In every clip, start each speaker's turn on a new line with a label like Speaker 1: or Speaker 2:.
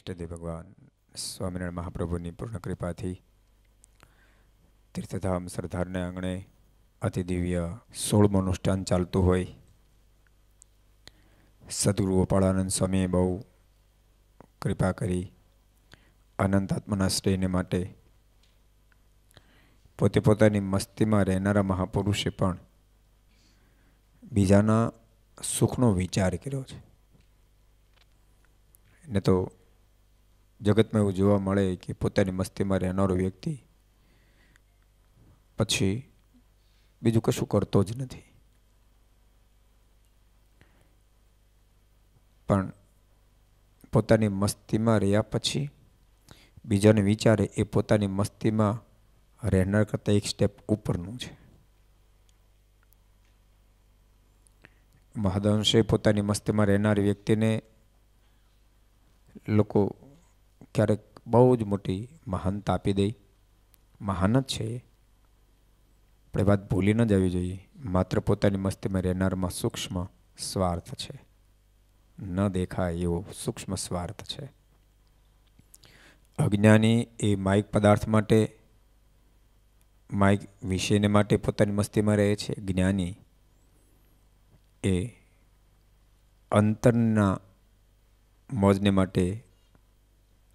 Speaker 1: ઇષ્ટદેવ ભગવાન સ્વામિનારાયણ મહાપ્રભુની પૂર્ણ કૃપાથી તીર્થધામ સરદારને આંગણે અતિ દિવ્ય સોળમું અનુષ્ઠાન ચાલતું હોય સદગુરુ ગોપાળાનંદ સ્વામીએ બહુ કૃપા કરી અનંત આત્માના શ્રેયને માટે પોતે પોતાની મસ્તીમાં રહેનારા મહાપુરુષે પણ બીજાના સુખનો વિચાર કર્યો છે ને તો જગતમાં એવું જોવા મળે કે પોતાની મસ્તીમાં રહેનારો વ્યક્તિ પછી બીજું કશું કરતો જ નથી પણ પોતાની મસ્તીમાં રહ્યા પછી બીજાને વિચારે એ પોતાની મસ્તીમાં રહેનાર કરતાં એક સ્ટેપ ઉપરનું છે મહદઅંશે પોતાની મસ્તીમાં રહેનાર વ્યક્તિને લોકો ક્યારેક બહુ જ મોટી મહાનતા આપી દે મહાન જ છે આપણે વાત ભૂલી ન જવી જોઈએ માત્ર પોતાની મસ્તીમાં રહેનારમાં સૂક્ષ્મ સ્વાર્થ છે ન દેખાય એવો સૂક્ષ્મ સ્વાર્થ છે અજ્ઞાની એ માયિક પદાર્થ માટે માયિક વિષયને માટે પોતાની મસ્તીમાં રહે છે જ્ઞાની એ અંતરના મોજને માટે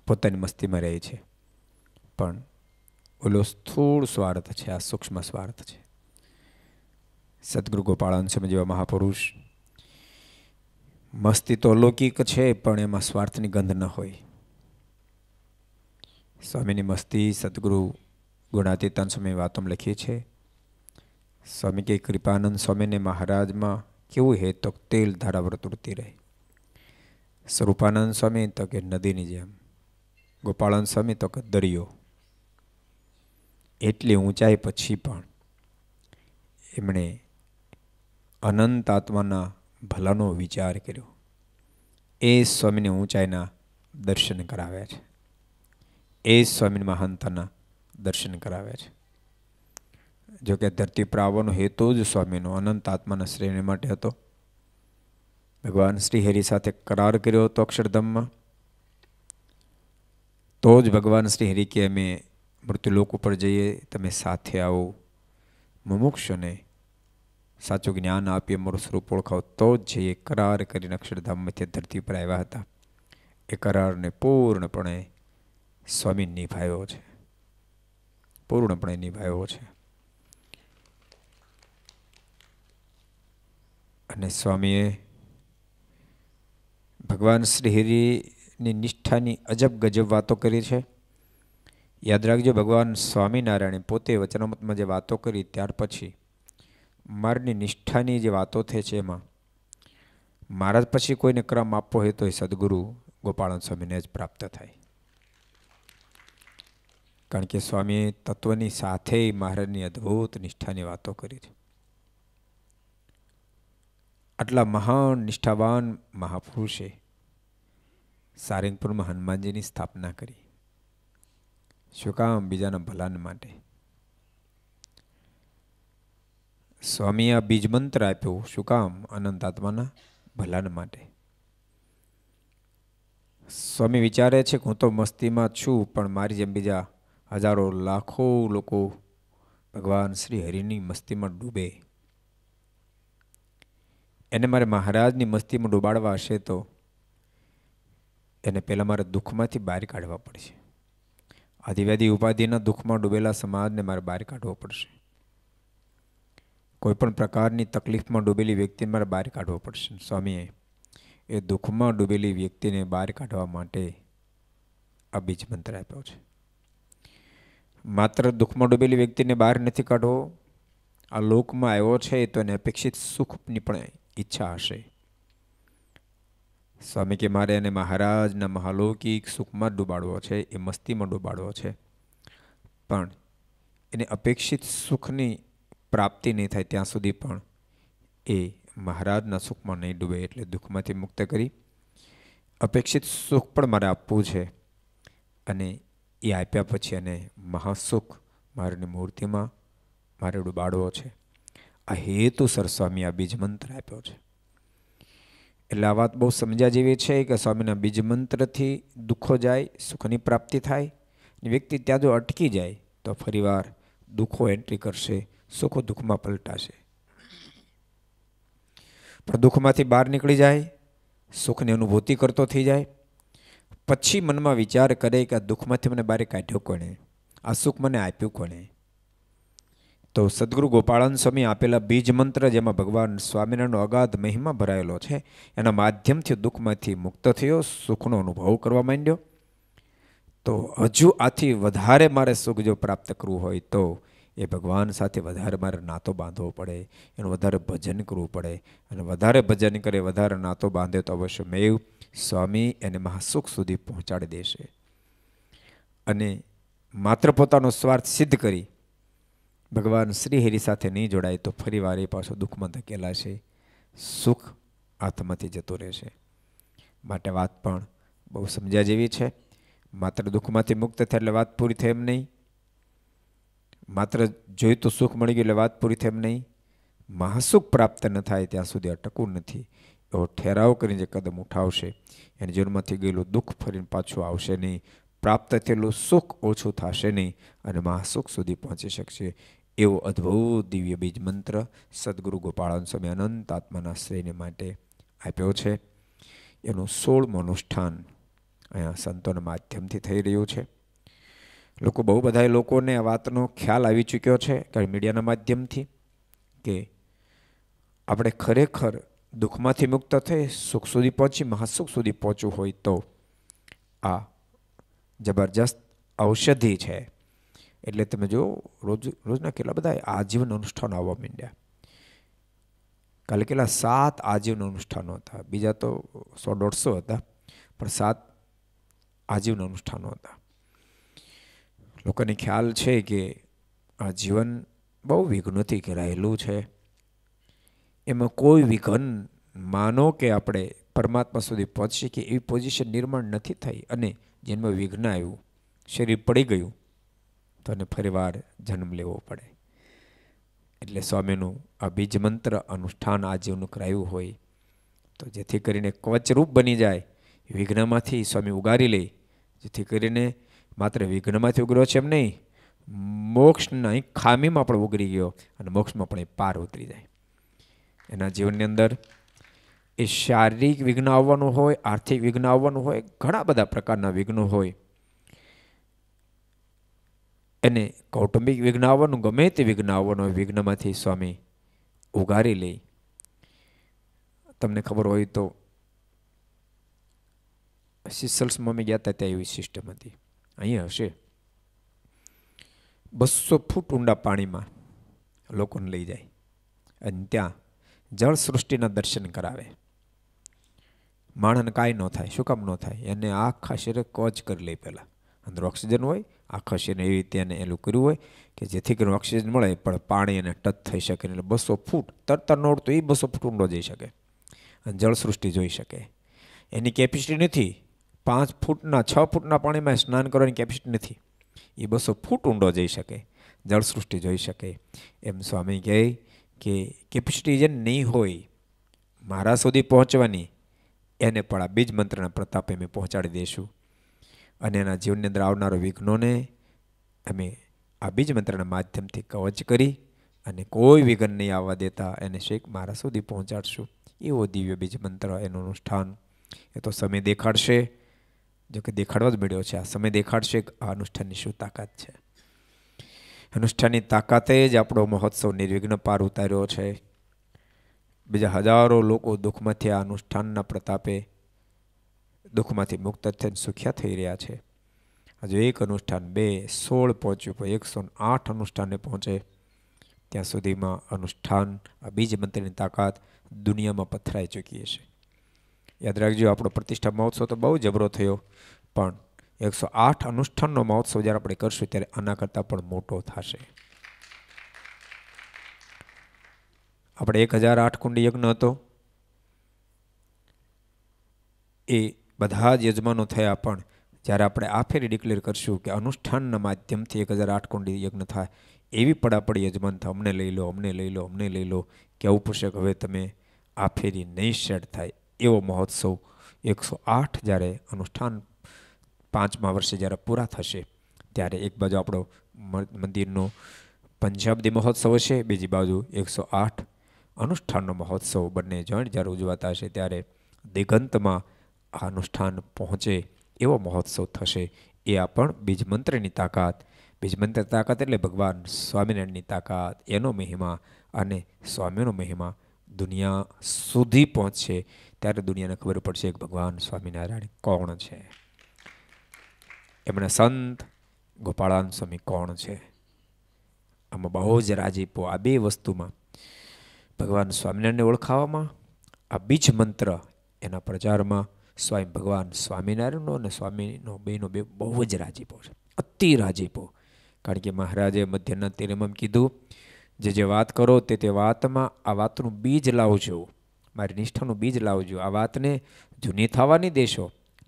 Speaker 1: પોતાની મસ્તીમાં રહે છે પણ ઓલો સ્થૂળ સ્વાર્થ છે આ સૂક્ષ્મ સ્વાર્થ છે સદગુરુ ગોપાળ અંશમ જેવા મહાપુરુષ મસ્તી તો અલૌકિક છે પણ એમાં સ્વાર્થની ગંધ ન હોય સ્વામીની મસ્તી સદગુરુ ગુણાતીતાન સ્વામી વાતોમાં લખીએ છીએ સ્વામી કે કૃપાનંદ સ્વામીને મહારાજમાં કેવું હે તો તેલ ધારાવ્રત ઉડતી રહે સ્વરૂપાનંદ સ્વામી તો કે નદીની જેમ ગોપાળન સ્વામી તો કે દરિયો એટલી ઊંચાઈ પછી પણ એમણે અનંત આત્માના ભલાનો વિચાર કર્યો એ સ્વામીને ઊંચાઈના દર્શન કરાવ્યા છે એ સ્વામીને મહાનતાના દર્શન કરાવ્યા છે જોકે ધરતી પર હેતુ જ સ્વામીનો અનંત આત્માના શ્રેણી માટે હતો ભગવાન શ્રી હરિ સાથે કરાર કર્યો હતો અક્ષરધામમાં તો જ ભગવાન શ્રી હરિ કે અમે મૃત્યુલોક ઉપર જઈએ તમે સાથે આવો મુમુક્ષને સાચું જ્ઞાન આપીએ મારું સ્વરૂપ ઓળખાવો તો જ જઈએ કરાર કરીને અક્ષરધામમાંથી ધરતી ઉપર આવ્યા હતા એ કરારને પૂર્ણપણે સ્વામી નિભાવ્યો છે પૂર્ણપણે નિભાવ્યો છે અને સ્વામીએ ભગવાન શ્રી હરિ ની નિષ્ઠાની અજબ ગજબ વાતો કરી છે યાદ રાખજો ભગવાન સ્વામિનારાયણે પોતે વચનામૃતમાં જે વાતો કરી ત્યાર પછી મારની નિષ્ઠાની જે વાતો થઈ છે એમાં મહારાજ પછી કોઈને ક્રમ આપવો હોય તો એ સદગુરુ ગોપાળન સ્વામીને જ પ્રાપ્ત થાય કારણ કે સ્વામી તત્વની સાથે મહારાજની અદ્ભુત નિષ્ઠાની વાતો કરી છે આટલા મહાન નિષ્ઠાવાન મહાપુરુષે સારંગપુરમાં હનુમાનજીની સ્થાપના કરી શું કામ બીજાના ભલાન માટે સ્વામી આ બીજ મંત્ર આપ્યો શું કામ અનંત આત્માના ભલાન માટે સ્વામી વિચારે છે કે હું તો મસ્તીમાં છું પણ મારી જેમ બીજા હજારો લાખો લોકો ભગવાન શ્રી હરિની મસ્તીમાં ડૂબે એને મારે મહારાજની મસ્તીમાં ડૂબાડવા હશે તો એને પહેલાં મારે દુઃખમાંથી બહાર કાઢવા પડશે આદિવ્યાદી ઉપાધિના દુઃખમાં ડૂબેલા સમાજને મારે બહાર કાઢવો પડશે કોઈપણ પ્રકારની તકલીફમાં ડૂબેલી વ્યક્તિને મારે બહાર કાઢવો પડશે સ્વામીએ એ દુઃખમાં ડૂબેલી વ્યક્તિને બહાર કાઢવા માટે આ બીજ મંત્ર આપ્યો છે માત્ર દુઃખમાં ડૂબેલી વ્યક્તિને બહાર નથી કાઢવો આ લોકમાં આવ્યો છે તો એને અપેક્ષિત સુખની પણ ઈચ્છા હશે સ્વામી કે મારે એને મહારાજના મહાલૌકિક સુખમાં ડૂબાડવો છે એ મસ્તીમાં ડૂબાડવો છે પણ એને અપેક્ષિત સુખની પ્રાપ્તિ નહીં થાય ત્યાં સુધી પણ એ મહારાજના સુખમાં નહીં ડૂબે એટલે દુઃખમાંથી મુક્ત કરી અપેક્ષિત સુખ પણ મારે આપવું છે અને એ આપ્યા પછી એને મહાસુખ મારીની મૂર્તિમાં મારે ડૂબાડવો છે આ હેતુ સર સ્વામી આ બીજ મંત્ર આપ્યો છે એટલે આ વાત બહુ સમજ્યા જેવી છે કે સ્વામીના બીજ મંત્રથી દુઃખો જાય સુખની પ્રાપ્તિ થાય વ્યક્તિ ત્યાં જો અટકી જાય તો ફરીવાર દુઃખો એન્ટ્રી કરશે સુખો દુઃખમાં પલટાશે પણ દુઃખમાંથી બહાર નીકળી જાય સુખની અનુભૂતિ કરતો થઈ જાય પછી મનમાં વિચાર કરે કે આ દુઃખમાંથી મને બહાર કાઢ્યો કોણે આ સુખ મને આપ્યું કોણે તો સદગુરુ ગોપાળન સ્વામી આપેલા બીજ મંત્ર જેમાં ભગવાન સ્વામિનારાયણનો અગાધ મહિમા ભરાયેલો છે એના માધ્યમથી દુઃખમાંથી મુક્ત થયો સુખનો અનુભવ કરવા માંડ્યો તો હજુ આથી વધારે મારે સુખ જો પ્રાપ્ત કરવું હોય તો એ ભગવાન સાથે વધારે મારે નાતો બાંધવો પડે એનું વધારે ભજન કરવું પડે અને વધારે ભજન કરે વધારે નાતો બાંધે તો અવશ્ય મેવ સ્વામી એને મહાસુખ સુધી પહોંચાડી દેશે અને માત્ર પોતાનો સ્વાર્થ સિદ્ધ કરી ભગવાન શ્રી હરિ સાથે નહીં જોડાય તો ફરી વાર એ પાછો દુઃખમાં છે સુખ આત્માથી જતું રહેશે માટે વાત પણ બહુ સમજ્યા જેવી છે માત્ર દુઃખમાંથી મુક્ત થાય એટલે વાત પૂરી થાય એમ નહીં માત્ર જોયું તો સુખ મળી ગયું એટલે વાત પૂરી થાય એમ નહીં મહાસુખ પ્રાપ્ત ન થાય ત્યાં સુધી અટકવું નથી એવો ઠેરાવ કરીને જે કદમ ઉઠાવશે એને જીવનમાંથી ગયેલું દુઃખ ફરીને પાછું આવશે નહીં પ્રાપ્ત થયેલું સુખ ઓછું થશે નહીં અને મહાસુખ સુધી પહોંચી શકશે એવો અદ્ભુત દિવ્ય બીજ મંત્ર સદગુરુ ગોપાળન સ્વામી અનંત આત્માના શ્રેયને માટે આપ્યો છે એનું સોળમું અનુષ્ઠાન અહીંયા સંતોના માધ્યમથી થઈ રહ્યું છે લોકો બહુ બધા લોકોને આ વાતનો ખ્યાલ આવી ચૂક્યો છે કે મીડિયાના માધ્યમથી કે આપણે ખરેખર દુઃખમાંથી મુક્ત થઈ સુખ સુધી પહોંચી મહાસુખ સુધી પહોંચવું હોય તો આ જબરજસ્ત ઔષધિ છે એટલે તમે જો રોજ રોજના કેટલા બધા આજીવન અનુષ્ઠાનો આવવા માંડ્યા કાલે કેટલા સાત આજીવન અનુષ્ઠાનો હતા બીજા તો સો દોઢસો હતા પણ સાત આજીવન અનુષ્ઠાનો હતા લોકોને ખ્યાલ છે કે આ જીવન બહુ વિઘ્નથી ઘેરાયેલું છે એમાં કોઈ વિઘ્ન માનો કે આપણે પરમાત્મા સુધી પહોંચીએ કે એવી પોઝિશન નિર્માણ નથી થઈ અને જેમાં વિઘ્ન આવ્યું શરીર પડી ગયું તો એને ફરીવાર જન્મ લેવો પડે એટલે સ્વામીનું આ બીજ મંત્ર અનુષ્ઠાન આજીવનું કરાયું હોય તો જેથી કરીને કવચરૂપ બની જાય વિઘ્નમાંથી સ્વામી ઉગારી લે જેથી કરીને માત્ર વિઘ્નમાંથી ઉગર્યો છે એમ નહીં મોક્ષના ખામીમાં પણ ઉગરી ગયો અને મોક્ષમાં પણ એ પાર ઉતરી જાય એના જીવનની અંદર એ શારીરિક વિઘ્ન આવવાનું હોય આર્થિક વિઘ્ન આવવાનું હોય ઘણા બધા પ્રકારના વિઘ્નો હોય એને કૌટુંબિક વિઘ્ન આવવાનું ગમે તે વિઘ્ન આવવાનું વિઘ્નમાંથી સ્વામી ઉગારી લે તમને ખબર હોય તો સિસલ્સમાં અમે ગયા હતા ત્યાં એવી સિસ્ટમ હતી અહીંયા હશે બસો ફૂટ ઊંડા પાણીમાં લોકોને લઈ જાય અને ત્યાં જળ સૃષ્ટિના દર્શન કરાવે માણસને કાંઈ ન થાય શું કામ ન થાય એને આખા શરીર કોચ કરી લે પહેલાં અંદર ઓક્સિજન હોય આ ખસીને એવી રીતે એને એલું કર્યું હોય કે જેથી કરીને ઓક્સિજન મળે પણ પાણી એને ટચ થઈ શકે એટલે બસો ફૂટ તરતર નોડ તો એ બસો ફૂટ ઊંડો જઈ શકે અને જળસૃષ્ટિ જોઈ શકે એની કેપેસિટી નથી પાંચ ફૂટના છ ફૂટના પાણીમાં સ્નાન કરવાની કેપેસિટી નથી એ બસો ફૂટ ઊંડો જઈ શકે જળસૃષ્ટિ જોઈ શકે એમ સ્વામી કહે કે કેપેસિટી જે નહીં હોય મારા સુધી પહોંચવાની એને પણ આ બીજ મંત્રના પ્રતાપે મેં પહોંચાડી દઈશું અને એના જીવનની અંદર આવનારા વિઘ્નોને અમે આ બીજ મંત્રના માધ્યમથી કવચ કરી અને કોઈ વિઘ્ન નહીં આવવા દેતા એને શેખ મારા સુધી પહોંચાડશું એવો દિવ્ય બીજ મંત્ર એનું અનુષ્ઠાન એ તો સમય દેખાડશે જો કે દેખાડવા જ મળ્યો છે આ સમય દેખાડશે આ અનુષ્ઠાનની શું તાકાત છે અનુષ્ઠાનની તાકાતે જ આપણો મહોત્સવ નિર્વિઘ્ન પાર ઉતાર્યો છે બીજા હજારો લોકો દુઃખમાંથી આ અનુષ્ઠાનના પ્રતાપે દુઃખમાંથી મુક્ત થઈને સુખ્યા થઈ રહ્યા છે હજુ એક અનુષ્ઠાન બે સોળ પહોંચ્યું પણ એકસો આઠ અનુષ્ઠાને પહોંચે ત્યાં સુધીમાં અનુષ્ઠાન આ બીજ મંત્રની તાકાત દુનિયામાં પથરાઈ ચૂકી છે યાદ રાખજો આપણો પ્રતિષ્ઠા મહોત્સવ તો બહુ જબરો થયો પણ એકસો આઠ અનુષ્ઠાનનો મહોત્સવ જ્યારે આપણે કરશું ત્યારે આના કરતાં પણ મોટો થશે આપણે એક હજાર આઠ કુંડી યજ્ઞ હતો એ બધા જ યજમાનો થયા પણ જ્યારે આપણે આ ફેરી ડિક્લેર કરશું કે અનુષ્ઠાનના માધ્યમથી એક હજાર આઠ કોંડી યજ્ઞ થાય એવી પડાપડી યજમાન થાય અમને લઈ લો અમને લઈ લો અમને લઈ લો કેવું પડશે હવે તમે આ ફેરી નહીં સેટ થાય એવો મહોત્સવ એકસો આઠ જ્યારે અનુષ્ઠાન પાંચમા વર્ષે જ્યારે પૂરા થશે ત્યારે એક બાજુ આપણો મંદિરનો પંજાબદી મહોત્સવ હશે બીજી બાજુ એકસો આઠ અનુષ્ઠાનનો મહોત્સવ બંને જોઈન્ટ જ્યારે ઉજવાતા હશે ત્યારે દિગંતમાં આ અનુષ્ઠાન પહોંચે એવો મહોત્સવ થશે એ આ પણ બીજમંત્રની તાકાત બીજમંત્ર તાકાત એટલે ભગવાન સ્વામિનારાયણની તાકાત એનો મહિમા અને સ્વામીનો મહિમા દુનિયા સુધી પહોંચશે ત્યારે દુનિયાને ખબર પડશે કે ભગવાન સ્વામિનારાયણ કોણ છે એમણે સંત ગોપાળાન સ્વામી કોણ છે આમાં બહુ જ રાજીપો આ બે વસ્તુમાં ભગવાન સ્વામિનારાયણને ઓળખાવામાં આ બીજ મંત્ર એના પ્રચારમાં સ્વયં ભગવાન સ્વામિનારાયણનો અને સ્વામીનો બેનો બે બહુ જ રાજીપો છે અતિ રાજીપો કારણ કે મહારાજે મધ્યના તેરમમ કીધું જે જે વાત કરો તે તે વાતમાં આ વાતનું બીજ લાવજો મારી નિષ્ઠાનું બીજ લાવજો આ વાતને જૂની થવા નહીં દેશો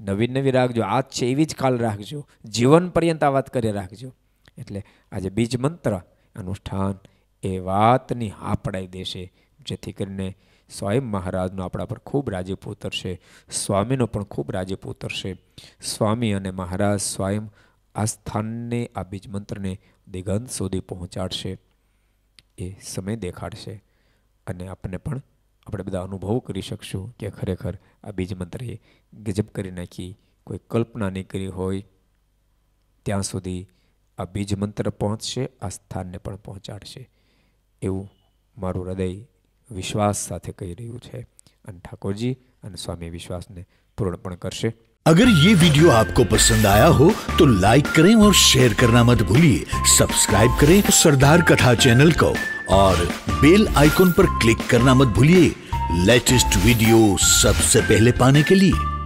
Speaker 1: નવી નવી રાખજો આ છે એવી જ કાલ રાખજો જીવન પર્યંત આ વાત કરી રાખજો એટલે આજે બીજ મંત્ર અનુષ્ઠાન એ વાતની હાપડાઈ દેશે જેથી કરીને સ્વામી મહારાજનો આપણા પર ખૂબ રાજીપ ઉતરશે સ્વામીનો પણ ખૂબ રાજીપ ઉતરશે સ્વામી અને મહારાજ સ્વયં આ સ્થાનને આ બીજ મંત્રને દિગંત સુધી પહોંચાડશે એ સમય દેખાડશે અને આપણને પણ આપણે બધા અનુભવ કરી શકશું કે ખરેખર આ બીજ મંત્રએ ગજબ કરી નાખી કોઈ કલ્પના નહીં કરી હોય ત્યાં સુધી આ બીજ મંત્ર પહોંચશે આ સ્થાનને પણ પહોંચાડશે એવું મારું હૃદય વિશ્વાસ સાથે કહી રહ્યું છે અને ઠાકોરજી અને સ્વામી વિશ્વાસને પૂર્ણ પણ કરશે अगर ये वीडियो आपको पसंद आया हो तो लाइक करें और शेयर करना मत भूलिए सब्सक्राइब करें सरदार कथा चैनल को और बेल आइकॉन पर क्लिक करना मत भूलिए लेटेस्ट वीडियो सबसे पहले पाने के लिए